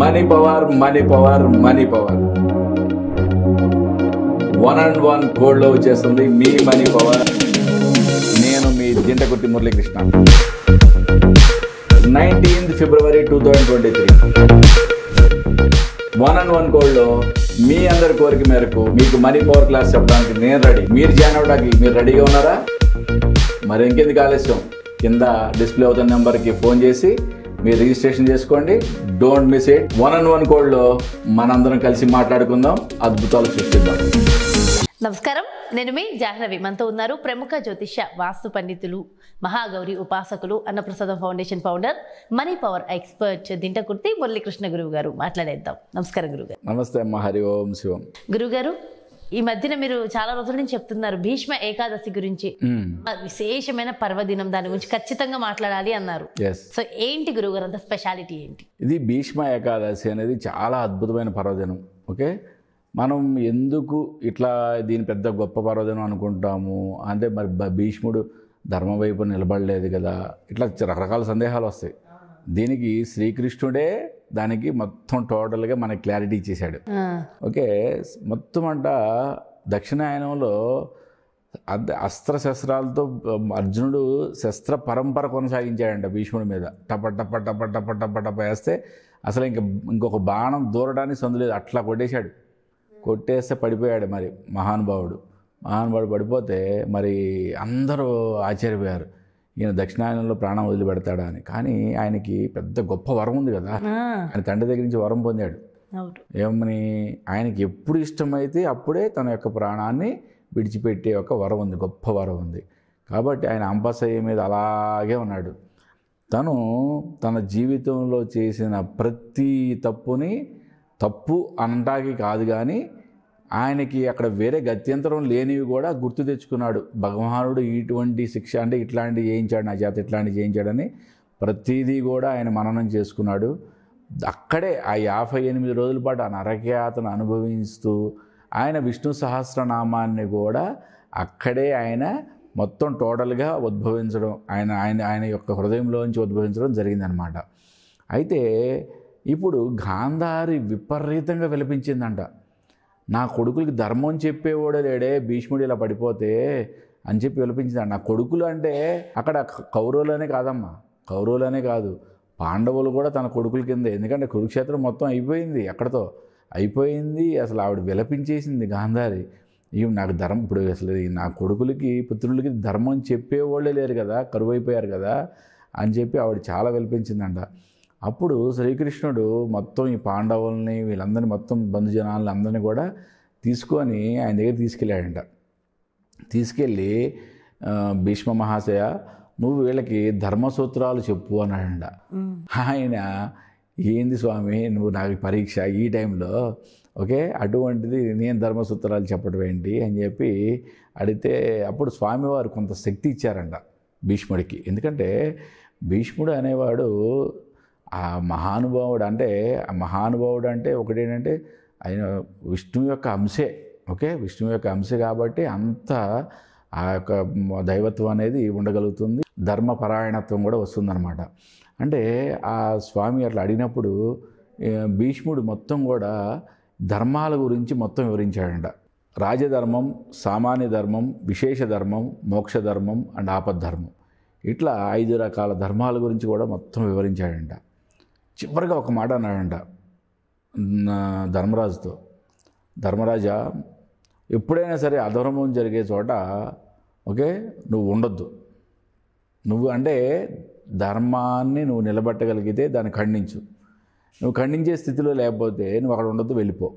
Money power money power money power one and one లో వచ్చేస్తుంది మీ మనీ పవర్ నేను మీ Dintakurthi Muralikrishna nineteenth February two thousand twenty three one and one లో మీ అందరి కోరిక మేరకు మీకు మనీ పవర్ క్లాస్ చెప్పడానికి నేను రెడీ మీరు జాయిన్ అవడానికి మీరు రెడీగా ఉన్నారా మరి ఇంకెందుకు ఆలస్యం కింద డిస్ప్లే అవుతున్న నెంబర్కి ఫోన్ చేసి మీరు రిజిస్ట్రేషన్ చేసుకోండి don't miss it one and one కోడ్లో మనందరం కలిసి మాట్లాడుకుందాం అద్భుతాలు సృష్టిద్దాం నమస్కారం నేను మీ జాహ్నవి మనతో ఉన్నారు ప్రముఖ జ్యోతిష వాస్తు పండితులు మహాగౌరి ఉపాసకులు అన్నప్రసాదం foundation founder money power expert Dintakurthi Muralikrishna గురువు గారు మాట్లాడేద్దాం నమస్కారం గురుగారు నమస్తే మహరి ఓం శివం గురుగారు ఈ మధ్యన మీరు చాలా రోజుల నుంచి చెప్తున్నారు భీష్మ ఏకాదశి గురించి విశేషమైన పర్వదినం దాని గురించి ఖచ్చితంగా మాట్లాడాలి అన్నారు సో ఏంటి గురువు గారు స్పెషాలిటీ ఏంటి ఇది భీష్మ ఏకాదశి అనేది చాలా అద్భుతమైన పర్వదినం ఓకే మనం ఎందుకు ఇట్లా దీని పెద్ద గొప్ప పర్వదినం అనుకుంటాము అంటే మరి భీష్ముడు ధర్మం వైపు నిలబడలేదు కదా ఇట్లా రకరకాల సందేహాలు వస్తాయి దీనికి శ్రీకృష్ణుడే దానికి మొత్తం టోటల్గా మనకి క్లారిటీ ఇచ్చేసాడు ఓకే మొత్తం అంట దక్షిణాయనంలో అస్త్రశస్త్రాలతో అర్జునుడు శస్త్ర పరంపర కొనసాగించాడంట భీష్ముడి మీద టప టప టప టప టప టప వేస్తే అసలు ఇంక ఇంకొక బాణం దూరడానికి సందులేదు అట్లా కొట్టేశాడు కొట్టేస్తే పడిపోయాడు మరి మహానుభావుడు మహానుభావుడు పడిపోతే మరి అందరూ ఆశ్చర్యపోయారు ఈయన దక్షిణాయనంలో ప్రాణం వదిలిపెడతాడా అని కానీ ఆయనకి పెద్ద గొప్ప వరం ఉంది కదా ఆయన తండ్రి దగ్గర నుంచి వరం పొందాడు ఏమని ఆయనకి ఎప్పుడు ఇష్టమైతే అప్పుడే తన యొక్క ప్రాణాన్ని విడిచిపెట్టే ఒక వరం ఉంది గొప్ప వరం ఉంది కాబట్టి ఆయన అంబాసయ్య మీద అలాగే ఉన్నాడు తను తన జీవితంలో చేసిన ప్రతి తప్పుని తప్పు అనటానికి కాదు కానీ ఆయనకి అక్కడ వేరే గత్యంతరం లేనివి కూడా గుర్తు తెచ్చుకున్నాడు భగవానుడు ఇటువంటి శిక్ష అంటే ఇట్లాంటివి చేయించాడు నా చేత ఇట్లాంటివి చేయించాడని ప్రతిదీ కూడా ఆయన మననం చేసుకున్నాడు అక్కడే ఆ యాభై ఎనిమిది రోజుల పాటు ఆ నరకయాతను అనుభవిస్తూ ఆయన విష్ణు సహస్రనామాన్ని కూడా అక్కడే ఆయన మొత్తం టోటల్గా ఉద్భవించడం ఆయన ఆయన ఆయన యొక్క హృదయంలోంచి ఉద్భవించడం జరిగిందనమాట అయితే ఇప్పుడు గాంధారి విపరీతంగా విలపించిందంట నా కొడుకులకి ధర్మం చెప్పేవాడు లేడే భీష్ముడు ఇలా పడిపోతే అని చెప్పి పిలిపించింది నా కొడుకులు అంటే అక్కడ కౌరవులనే కాదమ్మా కౌరవులనే కాదు పాండవులు కూడా తన కొడుకుల కింద ఎందుకంటే కురుక్షేత్రం మొత్తం అయిపోయింది అక్కడతో అయిపోయింది అసలు ఆవిడ విలపించేసింది గాంధారి ఇవి నాకు ధర్మం ఇప్పుడు అసలు నా కొడుకులకి పుత్రులకి ధర్మం చెప్పేవాళ్ళే లేరు కదా కరువైపోయారు కదా అని చెప్పి ఆవిడ చాలా విలపించిందంట అప్పుడు శ్రీకృష్ణుడు మొత్తం ఈ పాండవుల్ని వీళ్ళందరినీ మొత్తం బంధుజనాలని అందరినీ కూడా తీసుకొని ఆయన దగ్గర తీసుకెళ్ళాడంట తీసుకెళ్ళి భీష్మ మహాశయ నువ్వు వీళ్ళకి ధర్మసూత్రాలు చెప్పు అన్నాడంట ఆయన ఏంది స్వామి నువ్వు నాకు పరీక్ష ఈ టైంలో ఓకే అటువంటిది నేను ధర్మసూత్రాలు చెప్పడం ఏంటి అని చెప్పి అడిగితే అప్పుడు స్వామివారు కొంత శక్తి ఇచ్చారంట భీష్ముడికి ఎందుకంటే భీష్ముడు అనేవాడు ఆ మహానుభావుడు అంటే ఆ మహానుభావుడు అంటే ఒకటేంటంటే ఆయన విష్ణువు యొక్క అంశే ఓకే విష్ణువు యొక్క అంశ కాబట్టి అంత ఆ యొక్క దైవత్వం అనేది ఉండగలుగుతుంది ధర్మపరాయణత్వం కూడా వస్తుందన్నమాట అంటే ఆ స్వామి అట్లా అడిగినప్పుడు భీష్ముడు మొత్తం కూడా ధర్మాల గురించి మొత్తం వివరించాడంట రాజధర్మం సామాన్య ధర్మం విశేష ధర్మం మోక్ష ధర్మం అండ్ ఆపద్ధర్మం ఇట్లా ఐదు రకాల ధర్మాల గురించి కూడా మొత్తం వివరించాడంట చివరిగా ఒక మాట అన్నాడంట ధర్మరాజుతో ధర్మరాజా ఎప్పుడైనా సరే అధర్మం జరిగే చోట ఓకే నువ్వు ఉండొద్దు నువ్వు అంటే ధర్మాన్ని నువ్వు నిలబెట్టగలిగితే దాన్ని ఖండించు నువ్వు ఖండించే స్థితిలో లేకపోతే నువ్వు అక్కడ ఉండొద్దు వెళ్ళిపో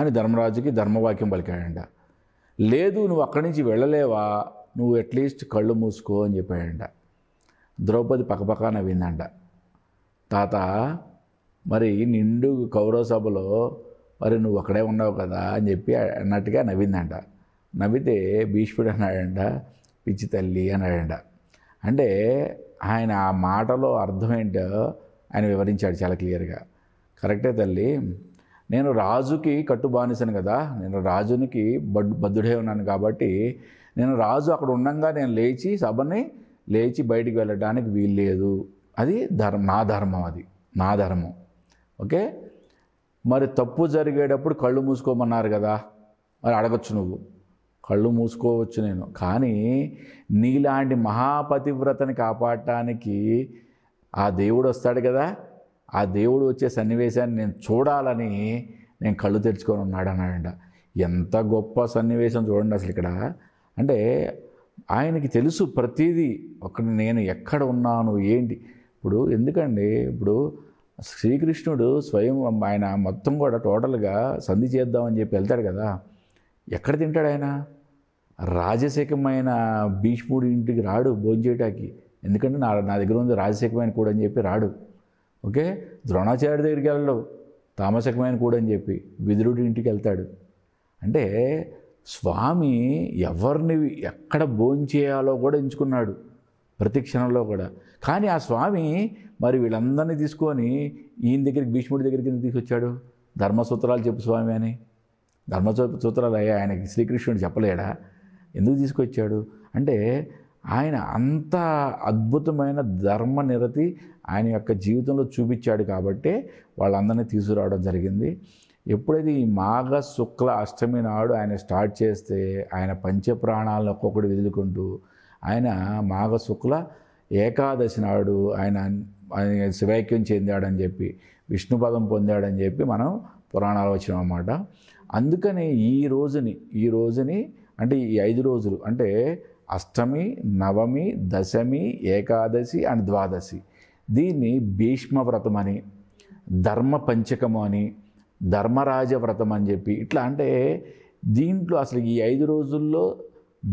అని ధర్మరాజుకి ధర్మవాక్యం పలికాడంట లేదు నువ్వు అక్కడి నుంచి వెళ్ళలేవా నువ్వు అట్లీస్ట్ కళ్ళు మూసుకో అని చెప్పాడంట ద్రౌపది పక్కపక్క నవ్విందంట తాత మరి నిండు కౌరవ సభలో మరి నువ్వు ఒక్కడే ఉన్నావు కదా అని చెప్పి అన్నట్టుగా నవ్విందంట నవ్వితే భీష్ముడు అన్నాడంట పిచ్చి తల్లి అన్నాడంట అంటే ఆయన ఆ మాటలో అర్థం ఏంటో ఆయన వివరించాడు చాలా క్లియర్గా కరెక్టే తల్లి నేను రాజుకి కట్టు బానిసాను కదా నేను రాజునికి బడ్ బద్దుడే ఉన్నాను కాబట్టి నేను రాజు అక్కడ ఉండగా నేను లేచి సభని లేచి బయటికి వెళ్ళడానికి వీల్లేదు అది ధర్మ నా ధర్మం అది నా ధర్మం ఓకే మరి తప్పు జరిగేటప్పుడు కళ్ళు మూసుకోమన్నారు కదా మరి అడగచ్చు నువ్వు కళ్ళు మూసుకోవచ్చు నేను కానీ నీలాంటి మహాపతివ్రతని కాపాడటానికి ఆ దేవుడు వస్తాడు కదా ఆ దేవుడు వచ్చే సన్నివేశాన్ని నేను చూడాలని నేను కళ్ళు తెరుచుకొని ఉన్నాడు అన్నాడంట ఎంత గొప్ప సన్నివేశం చూడండి అసలు ఇక్కడ అంటే ఆయనకి తెలుసు ప్రతిదీ ఒక నేను ఎక్కడ ఉన్నాను ఏంటి ఇప్పుడు ఎందుకండి ఇప్పుడు శ్రీకృష్ణుడు స్వయం ఆయన మొత్తం కూడా టోటల్గా సంధి చేద్దామని చెప్పి వెళ్తాడు కదా ఎక్కడ తింటాడు ఆయన రాజశేఖమైన భీష్ముడి ఇంటికి రాడు భోంచేయటానికి ఎందుకంటే నా నా దగ్గర ఉంది రాజశేఖమైన కూడు అని చెప్పి రాడు ఓకే ద్రోణాచార్య దగ్గరికి వెళ్ళడు తామసకమైన కూడు అని చెప్పి విదురుడి ఇంటికి వెళ్తాడు అంటే స్వామి ఎవరిని ఎక్కడ భోంచేయాలో కూడా ఎంచుకున్నాడు ప్రతి క్షణంలో కూడా కానీ ఆ స్వామి మరి వీళ్ళందరినీ తీసుకొని ఈయన దగ్గరికి భీష్ముడి దగ్గరికి తీసుకొచ్చాడు ధర్మసూత్రాలు చెప్పు స్వామి అని ధర్మ సూత్రాలు అయ్యా ఆయనకి శ్రీకృష్ణుడు చెప్పలేడా ఎందుకు తీసుకొచ్చాడు అంటే ఆయన అంత అద్భుతమైన ధర్మ నిరతి ఆయన యొక్క జీవితంలో చూపించాడు కాబట్టే వాళ్ళందరినీ తీసుకురావడం జరిగింది ఎప్పుడైతే ఈ మాఘ శుక్ల అష్టమి నాడు ఆయన స్టార్ట్ చేస్తే ఆయన పంచప్రాణాలను ఒక్కొక్కటి వదులుకుంటూ ఆయన మాఘశుక్ల ఏకాదశి నాడు ఆయన ఆయన శివైక్యం చెందాడని చెప్పి విష్ణుపదం పొందాడని చెప్పి మనం పురాణాలు వచ్చినాం అన్నమాట అందుకని ఈ రోజుని ఈ రోజుని అంటే ఈ ఐదు రోజులు అంటే అష్టమి నవమి దశమి ఏకాదశి అండ్ ద్వాదశి దీన్ని భీష్మ వ్రతం అని ధర్మ పంచకము అని ధర్మరాజ వ్రతం అని చెప్పి ఇట్లా అంటే దీంట్లో అసలు ఈ ఐదు రోజుల్లో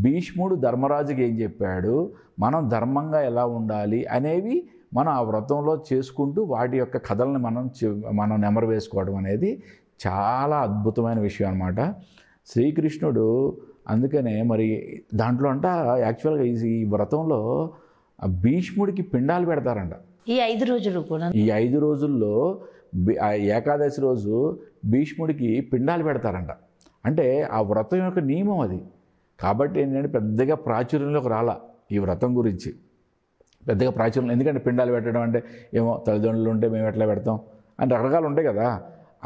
భీష్ముడు ధర్మరాజుకి ఏం చెప్పాడు మనం ధర్మంగా ఎలా ఉండాలి అనేవి మనం ఆ వ్రతంలో చేసుకుంటూ వాటి యొక్క కథలను మనం మనం నెమరు వేసుకోవడం అనేది చాలా అద్భుతమైన విషయం అనమాట శ్రీకృష్ణుడు అందుకనే మరి దాంట్లో అంట యాక్చువల్గా ఈ వ్రతంలో భీష్ముడికి పిండాలు పెడతారంట ఈ ఐదు రోజులు కూడా ఈ ఐదు రోజుల్లో ఏకాదశి రోజు భీష్ముడికి పిండాలు పెడతారంట అంటే ఆ వ్రతం యొక్క నియమం అది కాబట్టి ఏంటంటే పెద్దగా ప్రాచుర్యంలోకి రాలా ఈ వ్రతం గురించి పెద్దగా ప్రాచుర్యం ఎందుకంటే పిండాలు పెట్టడం అంటే ఏమో తల్లిదండ్రులు ఉంటే మేము ఎట్లా పెడతాం అని రకరకాలు ఉంటాయి కదా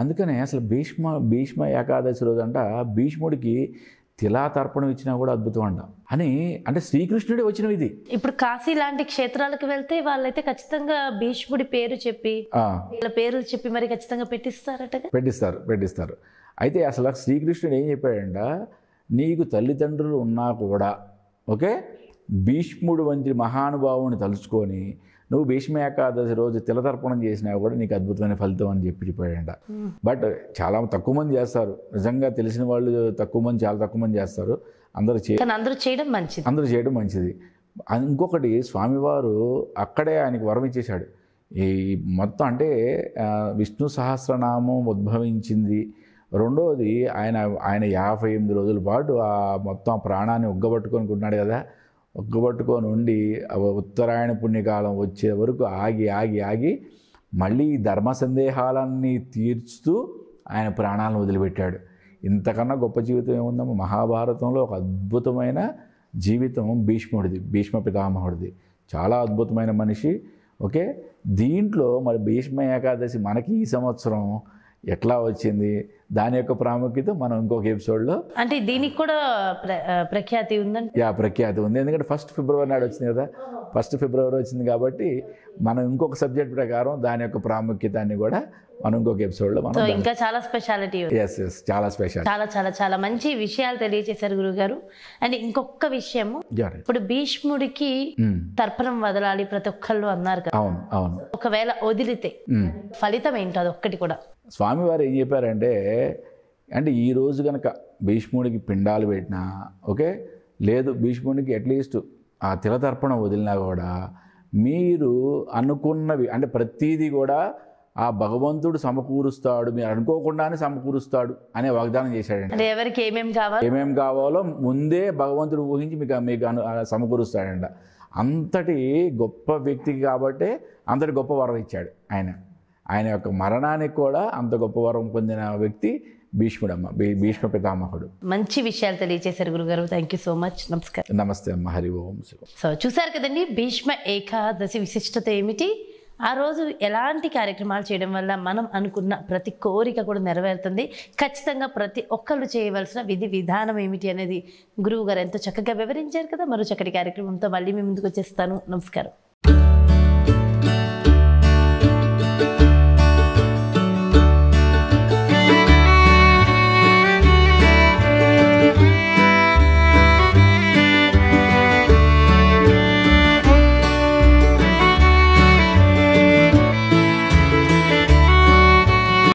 అందుకనే అసలు భీష్మ భీష్మ ఏకాదశి రోజు అంట భీష్ముడికి తిలా తర్పణం ఇచ్చినా కూడా అద్భుతం అంట అని అంటే శ్రీకృష్ణుడి వచ్చిన ఇది ఇప్పుడు కాశీ లాంటి క్షేత్రాలకు వెళ్తే వాళ్ళైతే ఖచ్చితంగా భీష్ముడి పేరు చెప్పి వీళ్ళ పేర్లు చెప్పి మరి ఖచ్చితంగా పెట్టిస్తారట పెట్టిస్తారు పెట్టిస్తారు అయితే అసలు శ్రీకృష్ణుడు ఏం చెప్పాడంట నీకు తల్లిదండ్రులు ఉన్నా కూడా ఓకే భీష్ముడు వంటి మహానుభావుని తలుచుకొని నువ్వు భీష్మ ఏకాదశి రోజు తిలతర్పణం చేసినా కూడా నీకు అద్భుతమైన ఫలితం అని చెప్పి చెప్పాడంట బట్ చాలా తక్కువ మంది చేస్తారు నిజంగా తెలిసిన వాళ్ళు తక్కువ మంది చాలా తక్కువ మంది చేస్తారు అందరూ చేయడం అందరూ చేయడం మంచిది అందరూ చేయడం మంచిది ఇంకొకటి స్వామివారు అక్కడే ఆయనకు వరం ఇచ్చేశాడు ఈ మొత్తం అంటే విష్ణు సహస్రనామం ఉద్భవించింది రెండవది ఆయన ఆయన యాభై ఎనిమిది రోజుల పాటు ఆ మొత్తం ప్రాణాన్ని ఉగ్గబట్టుకొనుకుంటున్నాడు కదా ఉగ్గబట్టుకొని ఉండి ఉత్తరాయణ పుణ్యకాలం వచ్చే వరకు ఆగి ఆగి ఆగి మళ్ళీ ధర్మ సందేహాలన్నీ తీర్చుతూ ఆయన ప్రాణాలను వదిలిపెట్టాడు ఇంతకన్నా గొప్ప జీవితం ఏముందమ్మా మహాభారతంలో ఒక అద్భుతమైన జీవితం భీష్ముడిది భీష్మ పితామహుడిది చాలా అద్భుతమైన మనిషి ఓకే దీంట్లో మరి భీష్మ ఏకాదశి మనకి ఈ సంవత్సరం ఎట్లా వచ్చింది దాని యొక్క ప్రాముఖ్యత మనం ఇంకొక ఎపిసోడ్లో అంటే దీనికి కూడా ప్రఖ్యాతి ఉందండి యా ప్రఖ్యాతి ఉంది ఎందుకంటే ఫస్ట్ ఫిబ్రవరి నాడు వచ్చింది కదా ఫస్ట్ ఫిబ్రవరి వచ్చింది కాబట్టి మనం ఇంకొక సబ్జెక్ట్ ప్రకారం దాని యొక్క ప్రాముఖ్యతని కూడా మనం ఇంకొక ఎపిసోడ్లో మనం ఇంకా చాలా స్పెషాలిటీ ఎస్ ఎస్ చాలా స్పెషల్ చాలా చాలా చాలా మంచి విషయాలు తెలియజేశారు గురుగారు అండ్ ఇంకొక విషయము ఇప్పుడు భీష్ముడికి hmm. తర్పణం వదలాలి ప్రతి ఒక్కళ్ళు అన్నారు కదా అవును అవును ఒకవేళ వదిలితే hmm. ఫలితం ఏంటో అది ఒక్కటి కూడా స్వామివారు ఏం చెప్పారంటే అంటే ఈరోజు కనుక భీష్ముడికి పిండాలు పెట్టినా ఓకే లేదు భీష్ముడికి అట్లీస్ట్ ఆ తిలతర్పణం వదిలినా కూడా మీరు అనుకున్నవి అంటే ప్రతీది కూడా ఆ భగవంతుడు సమకూరుస్తాడు మీరు అనుకోకుండానే సమకూరుస్తాడు అనే వాగ్దానం చేశాడండి ఎవరికి ఏమేమి కావాలి ఏమేమి కావాలో ముందే భగవంతుడు ఊహించి మీకు మీకు అను సమకూరుస్తాడంట అంతటి గొప్ప వ్యక్తికి కాబట్టి అంతటి గొప్ప వరం ఇచ్చాడు ఆయన ఆయన యొక్క మరణానికి కూడా అంత గొప్ప వరం పొందిన వ్యక్తి భీష్ముడమ్మ భీష్మ పితామహుడు మంచి విషయాలు తెలియజేశారు గురుగారు థ్యాంక్ యూ సో మచ్ నమస్కారం నమస్తే అమ్మ హరి ఓం సో చూసారు కదండి భీష్మ ఏకాదశి విశిష్టత ఏమిటి ఆ రోజు ఎలాంటి కార్యక్రమాలు చేయడం వల్ల మనం అనుకున్న ప్రతి కోరిక కూడా నెరవేరుతుంది ఖచ్చితంగా ప్రతి ఒక్కళ్ళు చేయవలసిన విధి విధానం ఏమిటి అనేది గురువు గారు ఎంతో చక్కగా వివరించారు కదా మరో చక్కటి కార్యక్రమంతో మళ్ళీ మీ ముందుకు వచ్చేస్తాను నమస్కారం